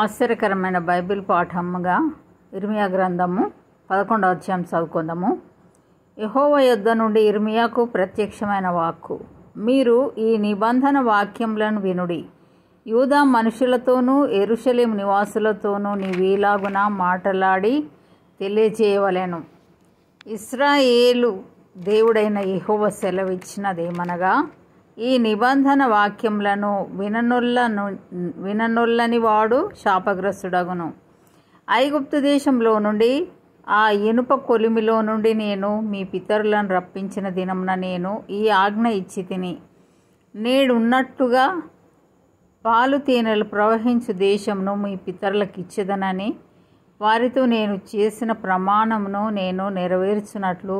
ఆశ్చర్యకరమైన బైబిల్ పాఠముగా ఇర్మియా గ్రంథము పదకొండవ అధ్యాయం చదువుకుందాము యహోవ యుద్ధ నుండి ఇర్మియాకు ప్రత్యక్షమైన వాక్కు మీరు ఈ నిబంధన వాక్యములను వినుడి యూదా మనుషులతోనూ ఎరుషలేం నివాసులతోనూ నీవీలాగున మాటలాడి తెలియజేయవలెను ఇస్రాయేలు దేవుడైన యహోవ సెలవిచ్చినదేమనగా ఈ నిబంధన వాక్యములను విననుల్లను విననుల్లని వాడు శాపగ్రస్తుడగును ఐగుప్తు దేశంలో నుండి ఆ ఇనుప కొలిమిలో నుండి నేను మీ పితరులను రప్పించిన దినమున నేను ఈ ఆజ్ఞ ఇచ్చి తిని నేడున్నట్టుగా పాలు తేనెలు ప్రవహించు దేశంను మీ పితరులకు ఇచ్చేదనని వారితో నేను చేసిన ప్రమాణమును నేను నెరవేర్చినట్లు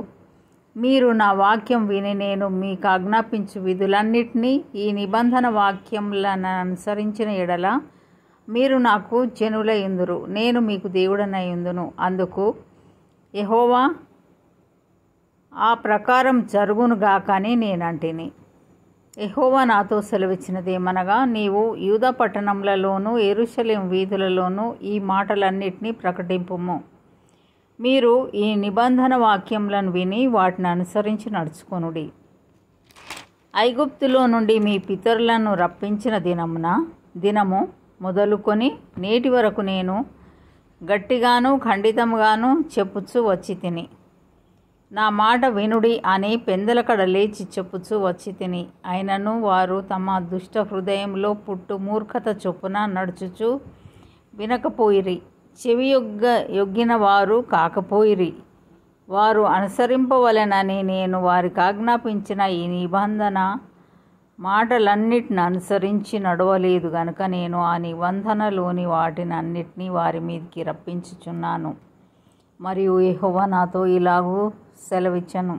మీరు నా వాక్యం విని నేను మీకు ఆజ్ఞాపించు విధులన్నిటినీ ఈ నిబంధన వాక్యములను అనుసరించిన ఎడల మీరు నాకు జనులయ్యుందురు నేను మీకు దేవుడనయ్యుందును అందుకు యహోవా ఆ ప్రకారం జరుగును గాకని నేనంటిని ఎహోవా నాతో సెలవిచ్చినదేమనగా నీవు యూద పట్టణములలోనూ ఎరుషలేం వీధులలోనూ ఈ మాటలన్నిటినీ ప్రకటింపుము మీరు ఈ నిబంధన వాక్యములను విని వాటిని అనుసరించి నడుచుకొనుడి ఐగుప్తులో నుండి మీ పితరులను రప్పించిన దినమున దినము మొదలుకొని నేటి వరకు నేను గట్టిగాను ఖండితముగాను చెప్పుచ్చు వచ్చి తిని నా మాట వినుడి అని పెందలకడ లేచి చెప్పుచ్చు వచ్చి తిని అయినను వారు తమ దుష్ట హృదయంలో పుట్టు మూర్ఖత చొప్పున నడుచుచు వినకపోయిరి చెవియొగ్గ యొగ్గిన వారు కాకపోయిరి వారు అనుసరింపవలెనని నేను వారికి ఆజ్ఞాపించిన ఈ నిబంధన మాటలన్నిటిని అనుసరించి నడవలేదు గనుక నేను ఆ నిబంధనలోని వాటిని అన్నిటినీ వారి మీదకి రప్పించుచున్నాను మరియు ఏహోవ నాతో ఇలాగూ సెలవిచ్చను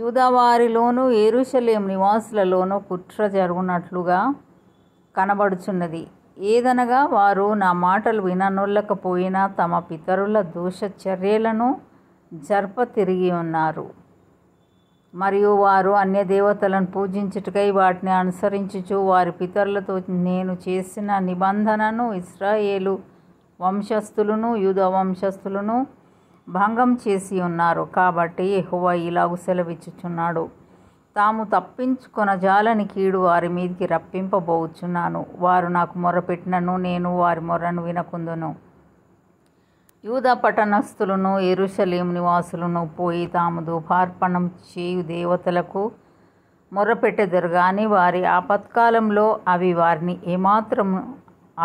యూదావారిలోనూ ఏరుషలేం నివాసులలోనూ కుట్ర జరుగునట్లుగా కనబడుచున్నది ఏదనగా వారు నా మాటలు విననొల్లకపోయినా తమ పితరుల దోషచర్యలను జర్ప తిరిగి ఉన్నారు మరియు వారు అన్య దేవతలను పూజించుటకై వాటిని అనుసరించుచు వారి పితరులతో నేను చేసిన నిబంధనను ఇస్రాయేలు వంశస్థులను యూద వంశస్థులను భంగం చేసి ఉన్నారు కాబట్టి ఎహువ ఇలాగు సెలవిచ్చుచున్నాడు తాము తప్పించుకొనజాలని కీడు వారి మీదికి రప్పింపబోచున్నాను వారు నాకు మొరపెట్టినను నేను వారి మొర్రను వినకుందును యూద పట్టణస్థులను ఎరుషలేం నివాసులను పోయి తాము ధూపార్పణం చేయు దేవతలకు మొరపెట్టెదరు కానీ వారి ఆపత్కాలంలో అవి వారిని ఏమాత్రం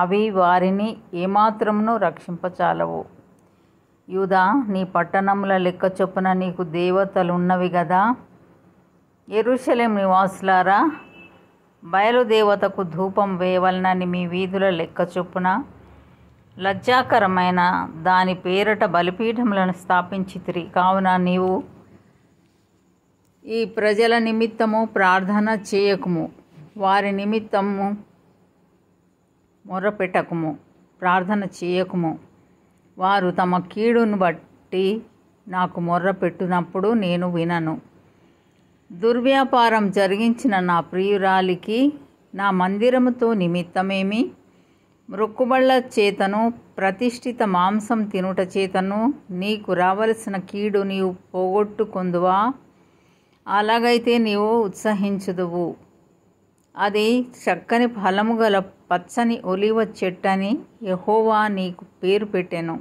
అవి వారిని ఏమాత్రమును రక్షింపచాలవు యూదా నీ పట్టణముల లెక్క చొప్పున నీకు దేవతలున్నవి కదా ఎరుషలేం నివాసులారా బయలుదేవతకు ధూపం వేయవలనని మీ వీధుల లెక్క చొప్పున లజ్జాకరమైన దాని పేరట బలిపీఠములను తిరి కావున నీవు ఈ ప్రజల నిమిత్తము ప్రార్థన చేయకుము వారి నిమిత్తము మొరపెట్టకుము ప్రార్థన చేయకుము వారు తమ కీడును బట్టి నాకు మొర్ర పెట్టినప్పుడు నేను వినను దుర్వ్యాపారం జరిగించిన నా ప్రియురాలికి నా మందిరముతో నిమిత్తమేమి మృక్కుబళ్ళ చేతను ప్రతిష్ఠిత మాంసం తినుట చేతను నీకు రావలసిన కీడు నీవు పోగొట్టుకుందువా అలాగైతే నీవు ఉత్సహించుదువు అది చక్కని ఫలము గల పచ్చని ఒలివ చెట్టని యహోవా నీకు పేరు పెట్టాను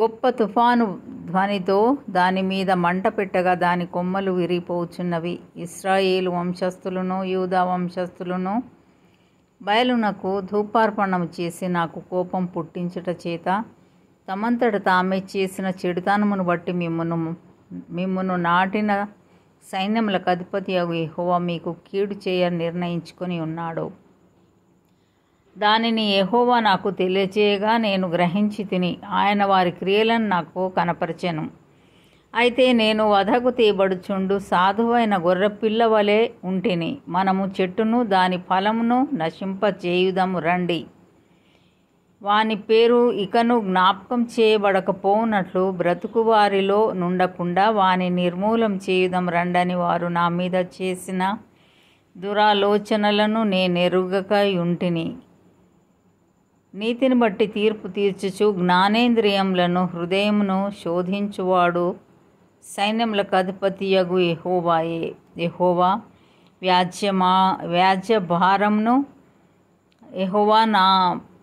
గొప్ప తుఫాను ధ్వనితో దాని మీద మంట పెట్టగా దాని కొమ్మలు విరిగిపోచున్నవి ఇస్రాయేలు వంశస్థులను యూదా వంశస్థులను బయలునకు ధూపార్పణము చేసి నాకు కోపం పుట్టించుట చేత తమంతట తామే చేసిన చెడుతనమును బట్టి మిమ్మను మిమ్మను నాటిన సైన్యములకు అధిపతి అగు మీకు కీడు చేయ నిర్ణయించుకొని ఉన్నాడు దానిని ఎహోవా నాకు తెలియచేయగా నేను గ్రహించి తిని ఆయన వారి క్రియలను నాకు కనపరిచెను అయితే నేను వధకు తీయబడుచుండు సాధువైన గొర్రె పిల్లవలే ఉంటిని మనము చెట్టును దాని ఫలమును నశింప చేయుదము రండి వాని పేరు ఇకను జ్ఞాపకం చేయబడకపోనట్లు బ్రతుకువారిలో నుండకుండా వాని నిర్మూలం చేయుదం రండని వారు నా మీద చేసిన దురాలోచనలను ఎరుగకై ఉంటిని నీతిని బట్టి తీర్పు తీర్చుచు జ్ఞానేంద్రియములను హృదయమును శోధించువాడు సైన్యములకు అధిపతియగు ఎహోవాయే ఎహోవా వ్యాజ్యమా వ్యాజ్య ఎహోవా నా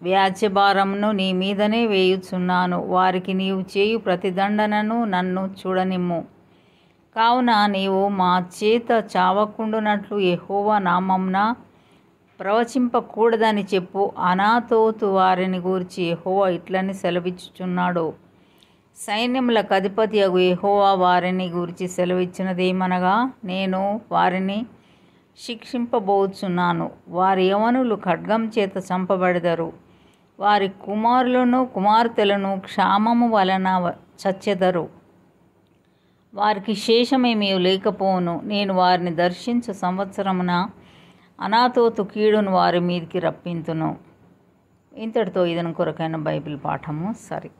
వ్యాజ్యభారంను నీ మీదనే వేయుచున్నాను వారికి నీవు చేయు ప్రతిదండనను నన్ను చూడనిమ్ము కావున నీవు మా చేత చావకుండునట్లు ఎహోవా నామంన ప్రవచింపకూడదని చెప్పు అనాథోతు వారిని గూర్చి ఎహోవా ఇట్లని సెలవిచ్చుచున్నాడు సైన్యములకు అధిపతి అగు ఎహోవా వారిని గురించి సెలవిచ్చినదేమనగా నేను వారిని శిక్షింపబోచున్నాను వారి యవనులు ఖడ్గం చేత చంపబడదరు వారి కుమారులను కుమార్తెలను క్షామము వలన చచ్చెదరు వారికి శేషమేమీ లేకపోవును నేను వారిని దర్శించు సంవత్సరమున అనాథోతు కీడును వారి మీదికి రప్పింతును ఇంతటితో ఇదను కొరకైన బైబిల్ పాఠము సరి